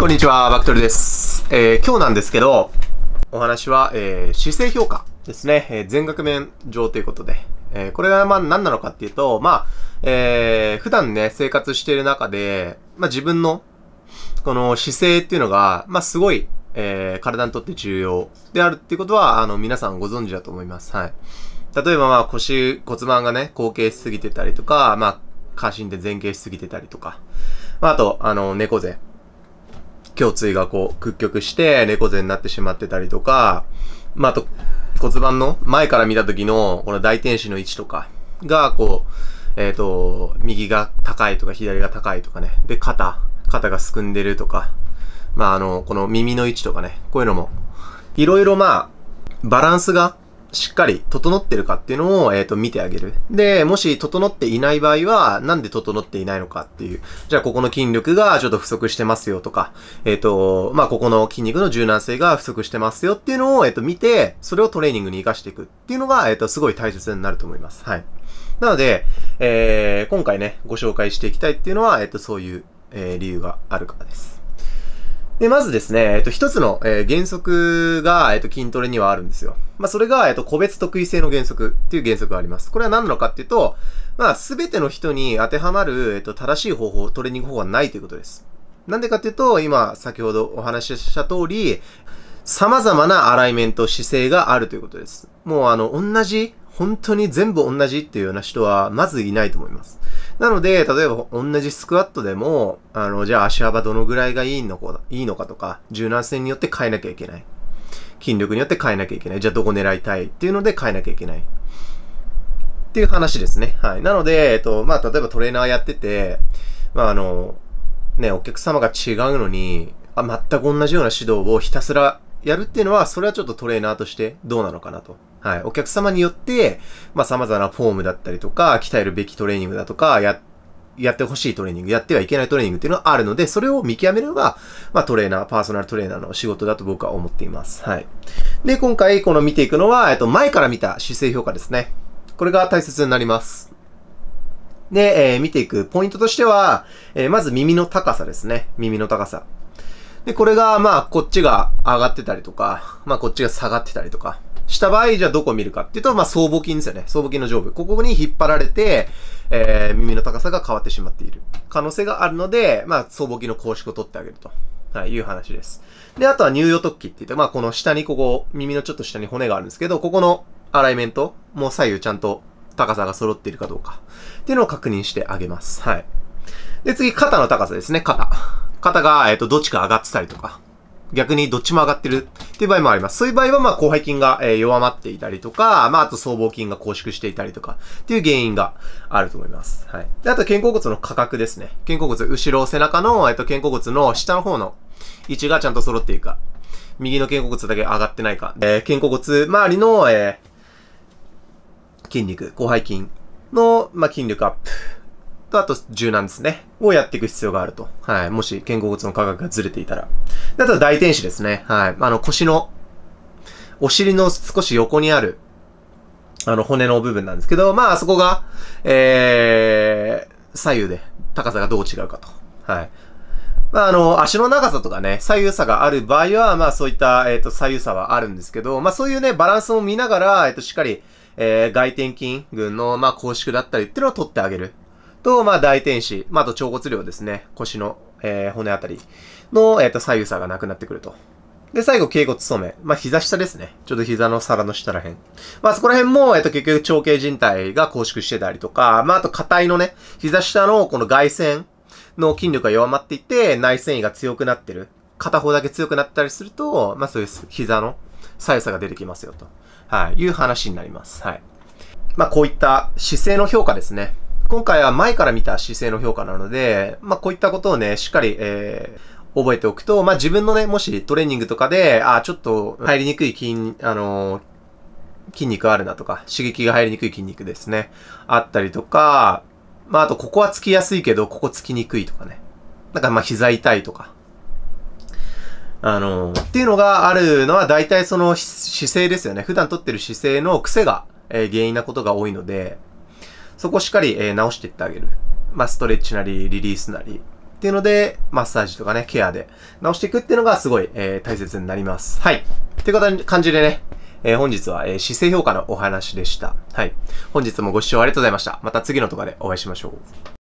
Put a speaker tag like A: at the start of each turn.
A: こんにちは、バクトルです。えー、今日なんですけど、お話は、えー、姿勢評価ですね。えー、全額面上ということで。えー、これがまあ何なのかっていうと、まあ、えー、普段ね、生活している中で、まあ自分の、この姿勢っていうのが、まあすごい、えー、体にとって重要であるっていうことは、あの、皆さんご存知だと思います。はい。例えばまあ腰、骨盤がね、後傾しすぎてたりとか、まあ、下身で前傾しすぎてたりとか、まあ、あと、あの、猫背。胸椎がこう、屈曲して猫背になってしまってたりとか、まあ、あと骨盤の前から見た時のこの大天使の位置とかがこう、えっ、ー、と、右が高いとか左が高いとかね。で、肩、肩がすくんでるとか、まあ、あの、この耳の位置とかね、こういうのも、いろいろまあ、バランスがしっかり整ってるかっていうのを、えっ、ー、と、見てあげる。で、もし整っていない場合は、なんで整っていないのかっていう。じゃあ、ここの筋力がちょっと不足してますよとか、えっ、ー、と、まあ、ここの筋肉の柔軟性が不足してますよっていうのを、えっ、ー、と、見て、それをトレーニングに活かしていくっていうのが、えっ、と、すごい大切になると思います。はい。なので、えー、今回ね、ご紹介していきたいっていうのは、えっ、と、そういう、え理由があるからです。で、まずですね、えっと、一つの、えー、原則が、えっと、筋トレにはあるんですよ。まあ、それが、えっと、個別特異性の原則っていう原則があります。これは何なのかっていうと、まあ、すべての人に当てはまる、えっと、正しい方法、トレーニング方法はないということです。なんでかっていうと、今、先ほどお話しした通り、様々なアライメント、姿勢があるということです。もう、あの、同じ、本当に全部同じっていうような人は、まずいないと思います。なので、例えば同じスクワットでも、あの、じゃあ足幅どのぐらいがいいのかいいのかとか、柔軟性によって変えなきゃいけない。筋力によって変えなきゃいけない。じゃあどこ狙いたいっていうので変えなきゃいけない。っていう話ですね。はい。なので、えっと、まあ、例えばトレーナーやってて、まあ、あの、ね、お客様が違うのに、あ、全く同じような指導をひたすらやるっていうのは、それはちょっとトレーナーとしてどうなのかなと。はい。お客様によって、まあ、様々なフォームだったりとか、鍛えるべきトレーニングだとか、や、やってほしいトレーニング、やってはいけないトレーニングっていうのはあるので、それを見極めるのが、まあ、トレーナー、パーソナルトレーナーの仕事だと僕は思っています。はい。で、今回この見ていくのは、えっと、前から見た姿勢評価ですね。これが大切になります。で、えー、見ていくポイントとしては、えー、まず耳の高さですね。耳の高さ。で、これが、まあ、こっちが上がってたりとか、まあ、こっちが下がってたりとか、した場合、じゃあどこ見るかっていうと、まあ、僧帽筋ですよね。僧帽筋の上部。ここに引っ張られて、えー、耳の高さが変わってしまっている。可能性があるので、まあ、僧帽筋の公式を取ってあげると。はい、いう話です。で、あとは乳葉突起って言って、まあ、この下にここ、耳のちょっと下に骨があるんですけど、ここのアライメントも左右ちゃんと高さが揃っているかどうか。っていうのを確認してあげます。はい。で、次、肩の高さですね、肩。肩が、えっ、ー、と、どっちか上がってたりとか、逆にどっちも上がってるっていう場合もあります。そういう場合は、まあ、広背筋が、えー、弱まっていたりとか、まあ、あと僧帽筋が拘縮していたりとか、っていう原因があると思います。はい。で、あと、肩甲骨の価格ですね。肩甲骨、後ろ、背中の、えっ、ー、と、肩甲骨の下の方の位置がちゃんと揃っているか、右の肩甲骨だけ上がってないか、えー、肩甲骨周りの、えー、筋肉、広背筋の、まあ、筋力アップ。と、あと柔軟ですね。をやっていく必要があると。はい。もし、肩甲骨の価格がずれていたら。であとは大天使ですね。はい。あの、腰の、お尻の少し横にある、あの、骨の部分なんですけど、まあ、あそこが、えー、左右で高さがどう違うかと。はい。まあ、あの、足の長さとかね、左右差がある場合は、まあ、そういった、えっ、ー、と、左右差はあるんですけど、まあ、そういうね、バランスを見ながら、えっ、ー、と、しっかり、えー、外転筋群の、まあ、拘縮だったりっていうのを取ってあげる。と、まあ、大天使、まあ、あと、腸骨量ですね。腰の、えー、骨あたりの、えっ、ー、と、左右差がなくなってくると。で、最後、頸骨素め。まあ、膝下ですね。ちょっと膝の皿の下らへん。まあ、そこら辺も、えっ、ー、と、結局、長径靭帯が拘縮してたりとか、まあ、あと、硬いのね、膝下のこの外線の筋力が弱まっていて、内繊維が強くなってる。片方だけ強くなったりすると、まあ、そういう膝の左右差が出てきますよ、と。はい、いう話になります。はい。まあ、こういった姿勢の評価ですね。今回は前から見た姿勢の評価なので、まあ、こういったことをね、しっかり、えー、覚えておくと、まあ、自分のね、もしトレーニングとかで、あ、ちょっと入りにくい筋、あのー、筋肉あるなとか、刺激が入りにくい筋肉ですね。あったりとか、まあ、あと、ここはつきやすいけど、ここつきにくいとかね。なんか、まあ、膝痛いとか。あのー、っていうのがあるのは、大体その姿勢ですよね。普段とってる姿勢の癖が、えー、原因なことが多いので、そこしっかり、えー、直していってあげる。まあ、ストレッチなり、リリースなり。っていうので、マッサージとかね、ケアで直していくっていうのがすごい、えー、大切になります。はい。っていう感じでね、えー、本日は、えー、姿勢評価のお話でした。はい。本日もご視聴ありがとうございました。また次の動画でお会いしましょう。